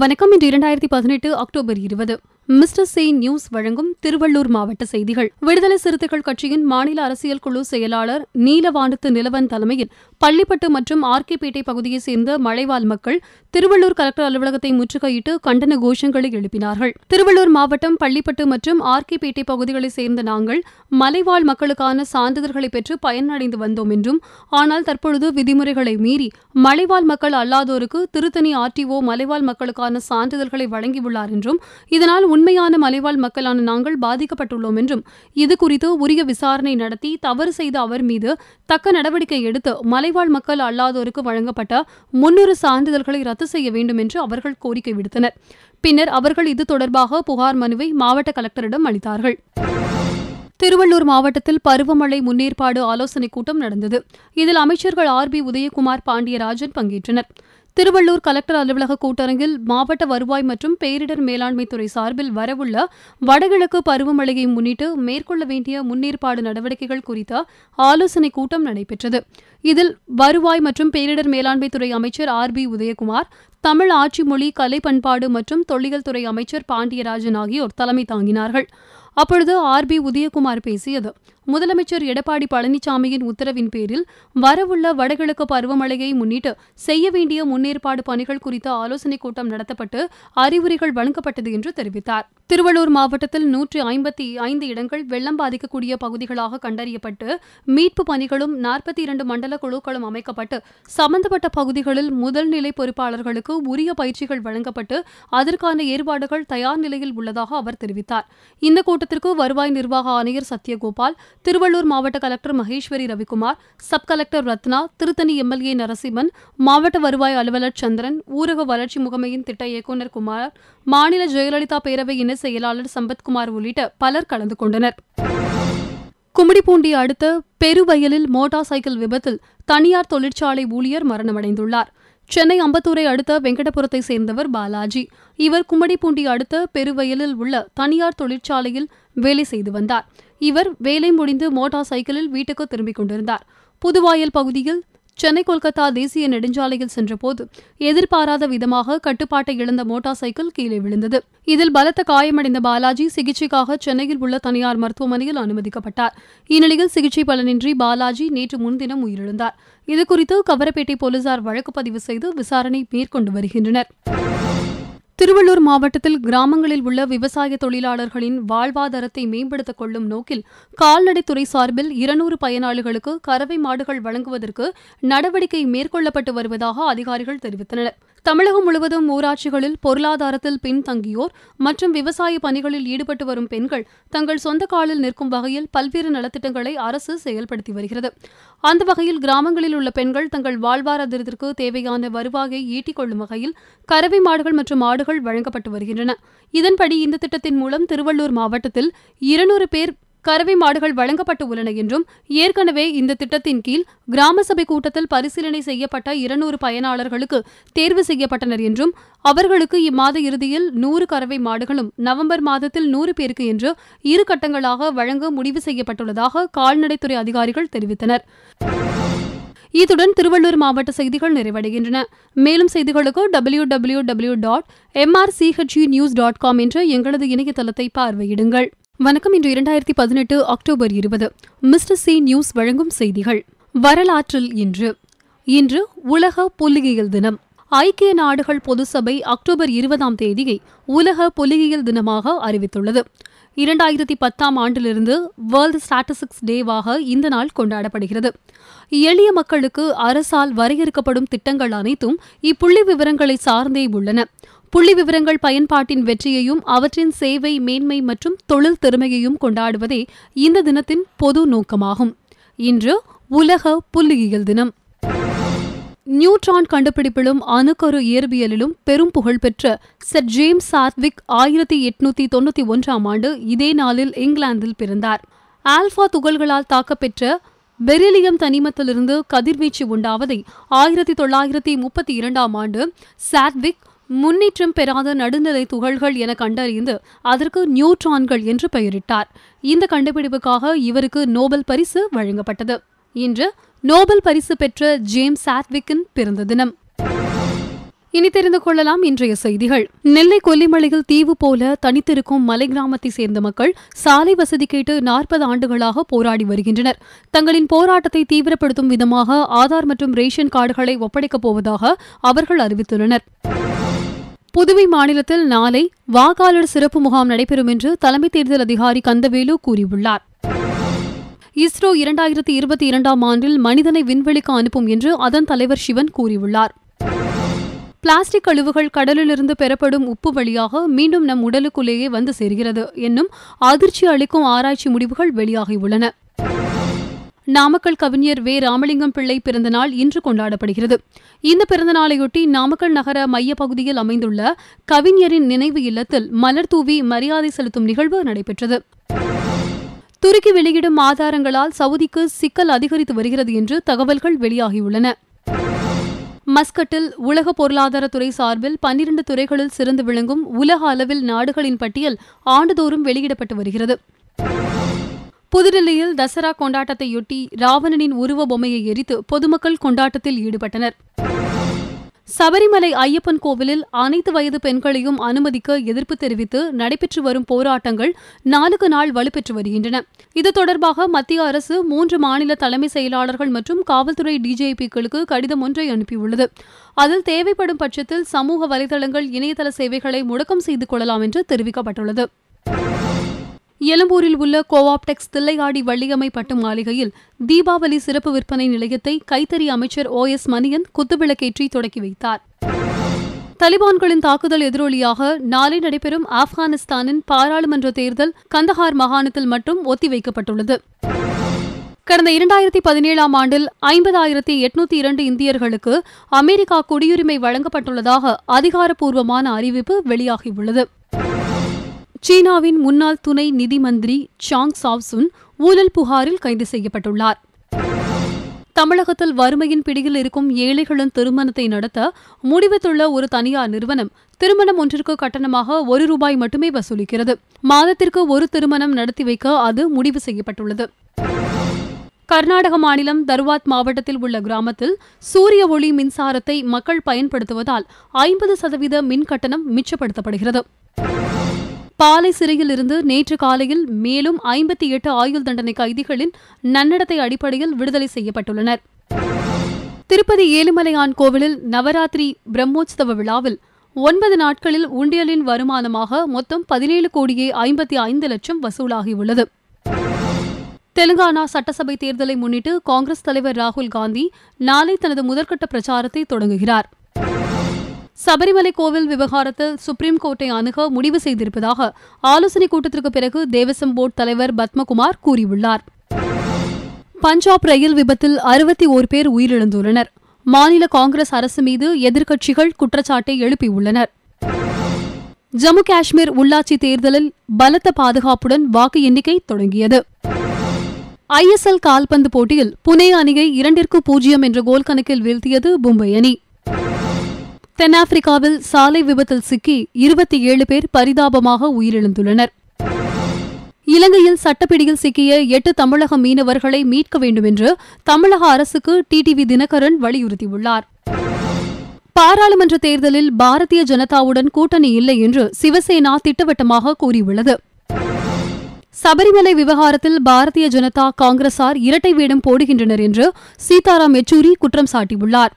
வணக்கம் இன்று இரண்டாயிரத்தி பதினெட்டு அக்டோபர் இருபது மிஸ்டர் சி நியூஸ் வழங்கும் திருவள்ளூர் மாவட்ட செய்திகள் விடுதலை சிறுத்தைகள் கட்சியின் மாநில அரசியல் குழு செயலாளர் நீலவாண்டத்து நிலவன் தலைமையில் பள்ளிப்பட்டு மற்றும் ஆர்கேபேட்டை பகுதியைச் சேர்ந்த மலைவாழ் மக்கள் திருவள்ளூர் கலெக்டர் அலுவலகத்தை முற்றுகையிட்டு கண்டன கோஷங்களை எழுப்பினார்கள் திருவள்ளூர் மாவட்டம் பள்ளிப்பட்டு மற்றும் ஆர்கேபேட்டை பகுதிகளைச் சேர்ந்த நாங்கள் மலைவாழ் மக்களுக்கான சான்றிதழ்களை பெற்று பயனடைந்து வந்தோம் என்றும் ஆனால் தற்பொழுது விதிமுறைகளை மீறி மலைவாழ் மக்கள் அல்லாதோருக்கு திருத்தணி ஆர்டிஓ மலைவாழ் மக்களுக்கான சான்றிதழ்களை வழங்கியுள்ளார் என்றும் இதனால் உண்மையான மலைவாழ் மக்களான நாங்கள் பாதிக்கப்பட்டுள்ளோம் என்றும் இது குறித்து உரிய விசாரணை நடத்தி தவறு செய்த அவர் மீது தக்க நடவடிக்கை எடுத்து மலைவாழ் மக்கள் அல்லாதோருக்கு வழங்கப்பட்ட முன்னூறு சான்றிதழ்களை ரத்து செய்ய வேண்டும் என்று அவர்கள் கோரிக்கை விடுத்தனர் பின்னர் அவர்கள் இது தொடர்பாக புகார் மனுவை மாவட்ட கலெக்டரிடம் அளித்தார்கள் திருவள்ளூர் மாவட்டத்தில் பருவமழை முன்னேற்பாடு ஆலோசனைக் கூட்டம் நடந்தது இதில் அமைச்சர்கள் ஆர் பி உதயகுமார் பாண்டியராஜன் பங்கேற்றனர் திருவள்ளூர் கலெக்டர் அலுவலக கூட்டரங்கில் மாவட்ட வருவாய் மற்றும் பேரிடர் மேலாண்மை துறை சார்பில் வரவுள்ள வடகிழக்கு பருவமழையை முன்னிட்டு மேற்கொள்ள வேண்டிய முன்னேற்பாடு நடவடிக்கைகள் குறித்த ஆலோசனைக் கூட்டம் நடைபெற்றது இதில் வருவாய் மற்றும் பேரிடர் மேலாண்மை துறை அமைச்சர் ஆர் பி உதயகுமார் தமிழ் ஆட்சி மொழி கலை பண்பாடு மற்றும் தொல்லியல் துறை அமைச்சர் பாண்டியராஜன் ஆகியோர் தலைமை தாங்கினார்கள் அப்பொழுது ஆர் பி உதயகுமார் பேசியது முதலமைச்சர் எடப்பாடி பழனிசாமியின் உத்தரவின் பேரில் வரவுள்ள வடகிழக்கு பருவமழையை முன்னிட்டு செய்ய வேண்டிய முன்னேற்பாடு பணிகள் குறித்த ஆலோசனைக் கூட்டம் நடத்தப்பட்டு அறிவுரைகள் வழங்கப்பட்டது என்று தெரிவித்தார் திருவள்ளூர் மாவட்டத்தில் நூற்றி ஐம்பத்தி ஐந்து இடங்கள் வெள்ளம் பாதிக்கக்கூடிய பகுதிகளாக கண்டறியப்பட்டு மீட்பு பணிகளும் நாற்பத்தி இரண்டு மண்டல குழுக்களும் அமைக்கப்பட்டு சம்பந்தப்பட்ட பகுதிகளில் முதல்நிலை பொறுப்பாளர்களுக்கு உரிய பயிற்சிகள் வழங்கப்பட்டு அதற்கான ஏற்பாடுகள் தயார் நிலையில் உள்ளதாக அவர் தெரிவித்தார் இந்த கூட்டத்திற்கு வருவாய் நிர்வாக ஆணையர் சத்யகோபால் திருவள்ளூர் மாவட்ட collector Maheswari Ravikumar sub collector Ratna Tiruttani MLA Narasimhan மாவட்ட வருவாய் அலுவலர் சந்திரன் ஊரக வளர்ச்சி முகமையின் திட்ட இயக்குநர் குமார் மாநில ஜெயலலிதா பேரவை இணை செயலாளர் சம்பத்குமார் உள்ளிட்ட பலர் கலந்து கொண்டனர் கும்மிடிப்பூண்டி அடுத்த பெருவயலில் மோட்டார் சைக்கிள் விபத்தில் தனியார் தொழிற்சாலை ஊழியர் மரணமடைந்துள்ளார் சென்னை அம்பத்தூரை அடுத்த வெங்கடபுரத்தை சேர்ந்தவர் பாலாஜி இவர் கும்மிடிப்பூண்டி அடுத்த பெருவயலில் உள்ள தனியார் தொழிற்சாலையில் வேலை செய்து வந்தார் இவர் வேலை முடிந்து மோட்டார் சைக்கிளில் வீட்டுக்கு திரும்பிக் கொண்டிருந்தார் புதுவாயல் பகுதியில் சென்னை கொல்கத்தா தேசிய நெடுஞ்சாலையில் சென்றபோது எதிர்பாராத விதமாக கட்டுப்பாட்டை இழந்த மோட்டார் சைக்கிள் கீழே விழுந்தது இதில் பலத்த காயமடைந்த பாலாஜி சிகிச்சைக்காக சென்னையில் உள்ள தனியார் மருத்துவமனையில் அனுமதிக்கப்பட்டார் இந்நிலையில் சிகிச்சை பலனின்றி பாலாஜி நேற்று முன்தினம் உயிரிழந்தார் இதுகுறித்து கவரப்பேட்டை போலீசார் வழக்கு பதிவு செய்து விசாரணை மேற்கொண்டு வருகின்றனர் திருவள்ளூர் மாவட்டத்தில் கிராமங்களில் உள்ள விவசாய தொழிலாளர்களின் வாழ்வாதாரத்தை மேம்படுத்திக் கொள்ளும் நோக்கில் கால்நடைத்துறை சார்பில் இருநூறு பயனாளிகளுக்கு கறவை மாடுகள் வழங்குவதற்கு நடவடிக்கை மேற்கொள்ளப்பட்டு வருவதாக அதிகாரிகள் தெரிவித்தனர் தமிழகம் முழுவதும் ஊராட்சிகளில் பொருளாதாரத்தில் பின்தங்கியோர் மற்றும் விவசாய பணிகளில் ஈடுபட்டு வரும் பெண்கள் தங்கள் சொந்த காலில் நிற்கும் வகையில் பல்வேறு நலத்திட்டங்களை அரசு செயல்படுத்தி வருகிறது அந்த வகையில் கிராமங்களில் உள்ள பெண்கள் தங்கள் வாழ்வாதாரத்திற்கு தேவையான வருவாயை ஈட்டிக் கொள்ளும் வகையில் கறவை மாடுகள் மற்றும் ஆடுகள் வழங்கப்பட்டு வருகின்றன இதன்படி இந்த திட்டத்தின் மூலம் திருவள்ளூர் மாவட்டத்தில் இருநூறு பேர் கறவை மாடுகள் வழங்கப்பட்டு உள்ளன என்றும் ஏற்கனவே இந்த திட்டத்தின் கீழ் கிராம சபை கூட்டத்தில் பரிசீலனை செய்யப்பட்ட இருநூறு பயனாளர்களுக்கு தேர்வு செய்யப்பட்டனர் என்றும் அவர்களுக்கு இம்மாத இறுதியில் நூறு கறவை மாடுகளும் நவம்பர் மாதத்தில் நூறு பேருக்கு என்று இரு கட்டங்களாக வழங்க முடிவு செய்யப்பட்டுள்ளதாக கால்நடைத்துறை அதிகாரிகள் தெரிவித்தனர் இத்துடன் திருவள்ளூர் மாவட்ட செய்திகள் நிறைவடைகின்றன மேலும் செய்திகளுக்கு W W W dot MRCHE news dot com என்ற எங்களது இணையதளத்தை பார்வையிடுங்கள் வணக்கம் இன்று இரண்டாயிரத்தி பதினெட்டு அக்டோபர் இருபது மிஸ்டர் சி நியூஸ் வழங்கும் செய்திகள் வரலாற்றில் இன்று இன்று உலக புலியியல் தினம் ஐக்கிய நாடுகள் பொதுசபை அக்டோபர் இருபதாம் தேதியை உலக புலியியல் தினமாக அறிவித்துள்ளது இரண்டாயிரத்தி பத்தாம் ஆண்டிலிருந்து வேர்ல்டு ஸ்டாட்டிஸ்டிக்ஸ் டேவாக இந்த நாள் கொண்டாடப்படுகிறது எளிய மக்களுக்கு அரசால் வரையறுக்கப்படும் திட்டங்கள் அனைத்தும் இப்புள்ளி விவரங்களை சார்ந்தே உள்ளன புள்ளி விவரங்கள் பயன்பாட்டின் வெற்றியையும் அவற்றின் சேவை மேன்மை மற்றும் தொழில் திறமையையும் கொண்டாடுவதே இந்த தினத்தின் பொது நோக்கமாகும் இன்று உலக புள்ளியியல் தினம் நியூட்ரான் கண்டுபிடிப்பிலும் அணுக்கரு இயற்பியலிலும் பெரும் புகழ்பெற்ற சர் ஜேம்ஸ் சாத்விக் ஆயிரத்தி எட்நூத்தி தொண்ணூத்தி ஒன்றாம் ஆண்டு இதே நாளில் இங்கிலாந்தில் பிறந்தார் ஆல்பா துகள்களால் தாக்கப்பெற்ற பெரிலியம் தனிமத்திலிருந்து கதிர்வீச்சு உண்டாவதை ஆயிரத்தி தொள்ளாயிரத்தி முப்பத்தி இரண்டாம் ஆண்டு சாத்விக் முன்னேற்றம் பெறாத நடுநிலை துகள்கள் என கண்டறிந்து அதற்கு நியூட்ரான்கள் என்று பெயரிட்டார் இந்த கண்டுபிடிப்புக்காக இவருக்கு நோபல் பரிசு வழங்கப்பட்டது இன்று நோபல் பரிசு பெற்ற ஜேம்ஸ் சாட்விக்கின் பிறந்த தினம் இனி தெரிந்து கொள்ளலாம் இன்றைய செய்திகள் நெல்லை கொல்லிமலையில் தீவு போல தனித்திருக்கும் மலை கிராமத்தை சேர்ந்த மக்கள் சாலை வசதி கேட்டு நாற்பது ஆண்டுகளாக போராடி வருகின்றனர் தங்களின் போராட்டத்தை தீவிரப்படுத்தும் விதமாக ஆதார் மற்றும் ரேஷன் கார்டுகளை ஒப்படைக்கப் போவதாக அவர்கள் அறிவித்துள்ளனர் புதுவை மாநிலத்தில் நாளை வாக்காளர் சிறப்பு முகாம் நடைபெறும் என்று தலைமை தேர்தல் அதிகாரி கந்தவேலு கூறியுள்ளார் இஸ்ரோ இரண்டாயிரத்தி இருபத்தி இரண்டாம் ஆண்டில் மனிதனை விண்வெளிக்கு அனுப்பும் என்று அதன் தலைவர் சிவன் கூறியுள்ளார் பிளாஸ்டிக் கழிவுகள் கடலிலிருந்து பெறப்படும் உப்பு வழியாக மீண்டும் நம் உடலுக்குள்ளேயே வந்து சேர்கிறது என்னும் அதிர்ச்சி அளிக்கும் ஆராய்ச்சி முடிவுகள் வெளியாகியுள்ளன நாமக்கல் கவிஞர் வே ராமலிங்கம் பிள்ளை பிறந்தநாள் இன்று கொண்டாடப்படுகிறது இந்த பிறந்தநாளையொட்டி நாமக்கல் நகர மையப்பகுதியில் பகுதியில் அமைந்துள்ள கவிஞரின் நினைவு இல்லத்தில் மலர் தூவி மரியாதை செலுத்தும் நிகழ்வு நடைபெற்றது துருக்கி வெளியிடும் ஆதாரங்களால் சவுதிக்கு சிக்கல் அதிகரித்து வருகிறது என்று தகவல்கள் வெளியாகியுள்ளன மஸ்கட்டில் உலக பொருளாதாரத்துறை சார்பில் பன்னிரண்டு துறைகளில் சிறந்து விளங்கும் உலக அளவில் நாடுகளின் பட்டியல் ஆண்டுதோறும் வெளியிடப்பட்டு வருகிறது புதுடில்லியில் தசரா கொண்டாட்டத்தையொட்டி ராவணனின் உருவ பொம்மையை எரித்து பொதுமக்கள் கொண்டாட்டத்தில் ஈடுபட்டனர் சபரிமலை ஐயப்பன் கோவிலில் அனைத்து வயது பெண்களையும் அனுமதிக்க எதிர்ப்பு தெரிவித்து நடைபெற்று வரும் போராட்டங்கள் நாளுக்கு நாள் வலுப்பெற்று வருகின்றன இது தொடர்பாக மத்திய அரசு மூன்று மாநில தலைமை செயலாளர்கள் மற்றும் காவல்துறை டிஜிபிக்களுக்கு கடிதம் ஒன்றை அனுப்பியுள்ளது அதில் தேவைப்படும் பட்சத்தில் சமூக வலைதளங்கள் இணையதள சேவைகளை முடக்கம் செய்து கொள்ளலாம் என்று தெரிவிக்கப்பட்டுள்ளது எலும்பூரில் உள்ள கோவாப்டெக்ஸ் தில்லையாடி வள்ளியம்மை பட்டு மாளிகையில் தீபாவளி சிறப்பு விற்பனை நிலையத்தை கைத்தறி அமைச்சர் ஓ எஸ் மணியன் குத்துவிளக்கேற்றி தொடக்கி வைத்தார் தலிபான்களின் தாக்குதல் எதிரொலியாக நாளை நடைபெறும் ஆப்கானிஸ்தானின் பாராளுமன்ற தேர்தல் கந்தஹார் மாகாணத்தில் மட்டும் ஒத்திவைக்கப்பட்டுள்ளது கடந்த இரண்டாயிரத்தி பதினேழாம் ஆண்டில் ஐம்பதாயிரத்தி எட்நூத்தி இரண்டு இந்தியர்களுக்கு அமெரிக்கா குடியுரிமை வழங்கப்பட்டுள்ளதாக அதிகாரப்பூர்வமான அறிவிப்பு வெளியாகியுள்ளது சீனாவின் முன்னாள் துணை நிதி மந்திரி சாங் சாவ்சுன் ஊழல் புகாரில் கைது செய்யப்பட்டுள்ளார் தமிழகத்தில் வறுமையின் பிடியில் இருக்கும் ஏழைகளின் திருமணத்தை நடத்த முடிவெடுத்துள்ள ஒரு தனியார் நிறுவனம் திருமணம் ஒன்றிற்கு கட்டணமாக ஒரு ரூபாய் மட்டுமே வசூலிக்கிறது மாதத்திற்கு ஒரு திருமணம் நடத்தி வைக்க அது முடிவு செய்யப்பட்டுள்ளது கர்நாடக மாநிலம் தர்வாத் மாவட்டத்தில் உள்ள கிராமத்தில் சூரிய ஒளி மின்சாரத்தை மக்கள் பயன்படுத்துவதால் ஐம்பது சதவீத மின் கட்டணம் மிச்சப்படுத்தப்படுகிறது பாலை சிறையில் இருந்து நேற்று காலையில் மேலும் ஐம்பத்தி எட்டு ஆயுள் தண்டனை கைதிகளின் நன்னடத்தை அடிப்படையில் விடுதலை செய்யப்பட்டுள்ளனர் திருப்பதி ஏழுமலையான் கோவிலில் நவராத்திரி பிரம்மோற்சவ விழாவில் ஒன்பது நாட்களில் உண்டியலின் வருமானமாக மொத்தம் பதினேழு கோடியே ஐம்பத்தி ஐந்து லட்சம் வசூலாகியுள்ளது தெலுங்கானா சட்டசபை தேர்தலை முன்னிட்டு காங்கிரஸ் தலைவர் ராகுல் காந்தி நாளை தனது முதற்கட்ட பிரச்சாரத்தை தொடங்குகிறார் சபரிமலை கோவில் விவகாரத்தில் சுப்ரீம் கோர்ட்டை அணுக முடிவு செய்திருப்பதாக ஆலோசனைக் கூட்டத்திற்கு பிறகு தேவசம் போர்டு தலைவர் பத்மகுமார் கூறியுள்ளார் பஞ்சாப் ரயில் விபத்தில் அறுபத்தி ஓர் பேர் உயிரிழந்துள்ளனர் மாநில காங்கிரஸ் அரசு மீது எதிர்க்கட்சிகள் குற்றச்சாட்டை எழுப்பியுள்ளனர் ஜம்மு காஷ்மீர் உள்ளாட்சி தேர்தலில் பலத்த பாதுகாப்புடன் வாக்கு எண்ணிக்கை தொடங்கியது ஐஎஸ்எல் கால்பந்து போட்டியில் புனே அணியை இரண்டிற்கு பூஜ்ஜியம் என்ற கோல் கணக்கில் வீழ்த்தியது மும்பை அணி தென்னாப்பிரிக்காவில் சாலை விபத்தில் சிக்கி இருபத்தி ஏழு பேர் பரிதாபமாக உயிரிழந்துள்ளனர் இலங்கையில் சட்டப்பிடியில் சிக்கிய எட்டு தமிழக மீனவர்களை மீட்க வேண்டும் என்று தமிழக அரசுக்கு டிடிவி தினகரன் வலியுறுத்தியுள்ளார் பாராளுமன்ற தேர்தலில் பாரதிய ஜனதாவுடன் கூட்டணி இல்லை என்று சிவசேனா திட்டவட்டமாக கூறியுள்ளது சபரிமலை விவகாரத்தில் பாரதிய ஜனதா காங்கிரசார் இரட்டை வேடம் போடுகின்றனர் என்று சீதாராம் யெச்சூரி குற்றம் சாட்டியுள்ளார்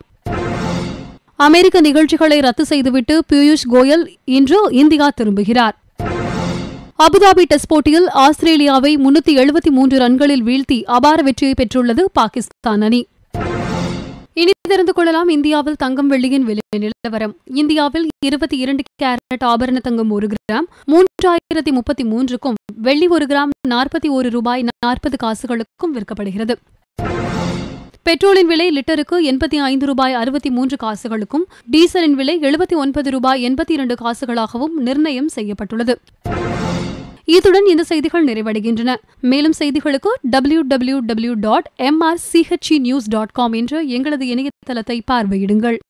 அமெரிக்க நிகழ்ச்சிகளை ரத்து செய்துவிட்டு பியூஷ் கோயல் இன்று இந்தியா திரும்புகிறார் அபுதாபி டெஸ்ட் போட்டியில் ஆஸ்திரேலியாவை முன்னூத்தி எழுபத்தி மூன்று ரன்களில் வீழ்த்தி அபார வெற்றியை பெற்றுள்ளது பாகிஸ்தான் அணி இனி தெரிந்து கொள்ளலாம் இந்தியாவில் தங்கம் வெள்ளியின் விலை நிலவரம் இந்தியாவில் இருபத்தி இரண்டு கேரட் ஆபரண தங்கம் ஒரு கிராம் மூன்றாயிரத்தி முப்பத்தி மூன்றுக்கும் வெள்ளி ஒரு கிராம் நாற்பத்தி ஒரு ரூபாய் நாற்பது காசுகளுக்கும் விற்கப்படுகிறது பெட்ரோலின் விலை லிட்டருக்கு எண்பத்தி ஐந்து ரூபாய் அறுபத்தி மூன்று காசுகளுக்கும் டீசலின் விலை எழுபத்தி ஒன்பது ரூபாய் எண்பத்தி இரண்டு காசுகளாகவும் நிர்ணயம் செய்யப்பட்டுள்ளது இத்துடன் இந்த செய்திகள் நிறைவடைகின்றன மேலும் செய்திகளுக்கு W W W dot CHE news dot com என்ற எங்களது இணையதளத்தை பார்வையிடுங்கள்